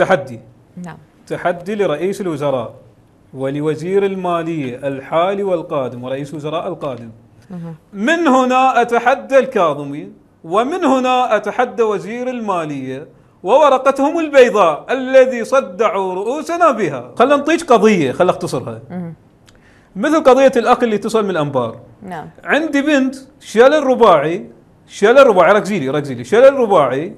تحدي نعم تحدي لرئيس الوزراء ولوزير المالية الحالي والقادم ورئيس الوزراء القادم من هنا أتحدى الكاظمي ومن هنا أتحدى وزير المالية وورقتهم البيضاء الذي صدعوا رؤوسنا بها خلينا نطيج قضية خلينا اختصرها مثل قضية الأكل اللي تصل من الأنبار نعم عندي بنت شلل رباعي شلل رباعي ركزي لي ركزي لي شلل رباعي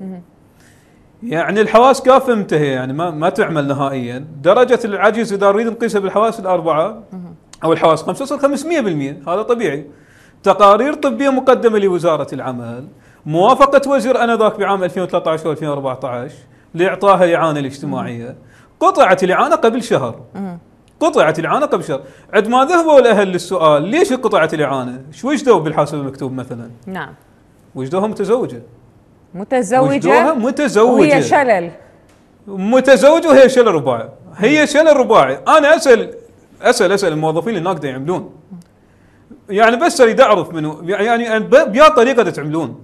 يعني الحواس كافه منتهيه يعني ما ما تعمل نهائيا درجه العجز اذا نريد نقيسها بالحواس الاربعه او الحواس خمسه تصل 500% هذا طبيعي تقارير طبيه مقدمه لوزاره العمل موافقه وزير انذاك بعام 2013 و 2014 لاعطائها الاعانه الاجتماعيه قطعت الاعانه قبل شهر قطعت الاعانه قبل شهر عد ما ذهبوا الاهل للسؤال ليش قطعت الاعانه؟ شو وجدوا بالحاسب المكتوب مثلا؟ نعم وجدوها متزوجه متزوجة متزوجة وهي شلل متزوجة وهي شلل رباعي هي شلل رباعي أنا أسأل أسأل أسأل الموظفين اللي قاعد يعملون يعني بس اريد اعرف منو يعني بيا طريقه تعملون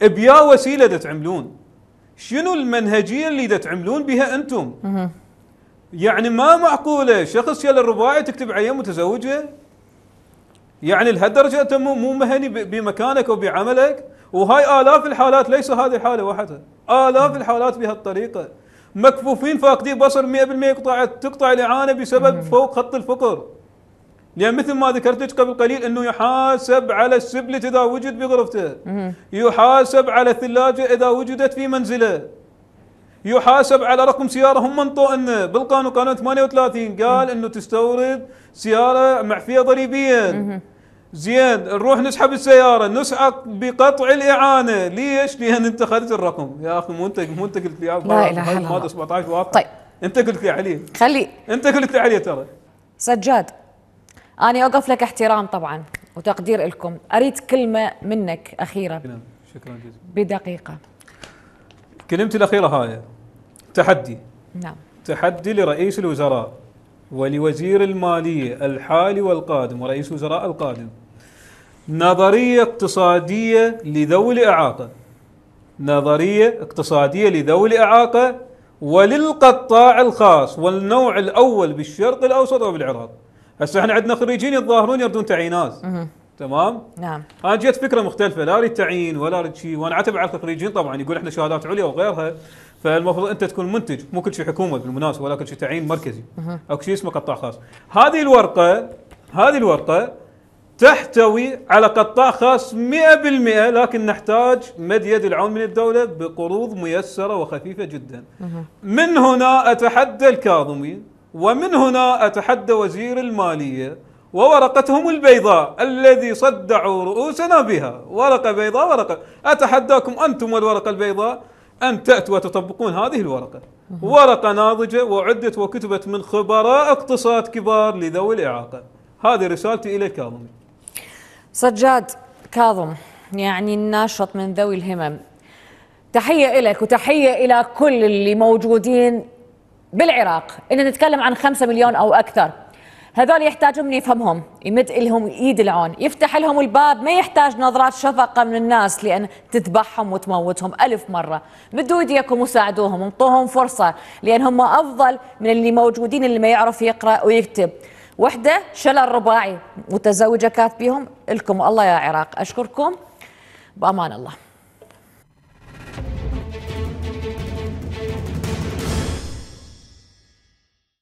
بيا وسيله تعملون شنو المنهجيه اللي تعملون بها انتم يعني ما معقوله شخص يلا الرباعي تكتب عليه متزوجه يعني لهالدرجه انت مو مهني بمكانك وبعملك وهاي آلاف الحالات ليس هذه حالة واحدة آلاف الحالات بهالطريقة مكفوفين فاقدي بصر 100% يقطع تقطع الإعانة بسبب فوق خط الفقر لأن يعني مثل ما ذكرت لك قبل قليل أنه يحاسب على السبلة إذا وجد بغرفته يحاسب على الثلاجة إذا وجدت في منزله يحاسب على رقم سياره هم منطوق انه بالقانون قانون 38 قال انه تستورد سياره معفيه ضريبيا زين نروح نسحب السياره نسحب بقطع الاعانه ليش؟ لان انت اخذت الرقم يا اخي مو انت مو انت قلت لي لا اله الا الله 17 واحد طيب انت قلت لي عليه خلي انت قلت لي عليه ترى سجاد انا اوقف لك احترام طبعا وتقدير لكم اريد كلمه منك اخيره نعم شكرا جزيلا بدقيقه كلمتي الاخيره هاي تحدي نعم تحدي لرئيس الوزراء ولوزير المالية الحالي والقادم ورئيس وزراء القادم نظرية اقتصادية لذوي الإعاقة نظرية اقتصادية لذوي الإعاقة وللقطاع الخاص والنوع الأول بالشرق الأوسط وبالعراق هسه احنا عندنا خريجين يظاهرون يردون تعيينات تمام؟ نعم انا جيت فكره مختلفه لا اريد تعيين ولا اريد شيء وانا اعتب على الخريجين طبعا يقول احنا شهادات عليا وغيرها فالمفروض انت تكون منتج مو كل شيء حكومه بالمناسبه ولا كل شيء تعيين مركزي اكو شيء اسمه قطاع خاص هذه الورقه هذه الورقه تحتوي على قطاع خاص 100% لكن نحتاج مد يد العون من الدولة بقروض ميسرة وخفيفة جدا من هنا أتحدى الكاظمي ومن هنا أتحدى وزير المالية وورقتهم البيضاء الذي صدعوا رؤوسنا بها ورقة بيضاء ورقة أتحداكم أنتم والورقة البيضاء أن تأتوا وتطبقون هذه الورقة ورقة ناضجة وعدت وكتبت من خبراء اقتصاد كبار لذوي الإعاقة هذه رسالتي إلى كاظم سجاد كاظم يعني الناشط من ذوي الهمم تحية إليك وتحية إلى كل اللي موجودين بالعراق إن نتكلم عن خمسة مليون أو أكثر هذول يحتاجوا من يفهمهم يمد لهم ايد العون يفتح لهم الباب ما يحتاج نظرات شفقة من الناس لأن تذبحهم وتموتهم ألف مرة مدوا ايديكم وساعدوهم انطوهم فرصة لأن هم أفضل من اللي موجودين اللي ما يعرف يقرأ ويكتب وحدة شلل رباعي متزوجة كاتبيهم لكم الله يا عراق أشكركم بأمان الله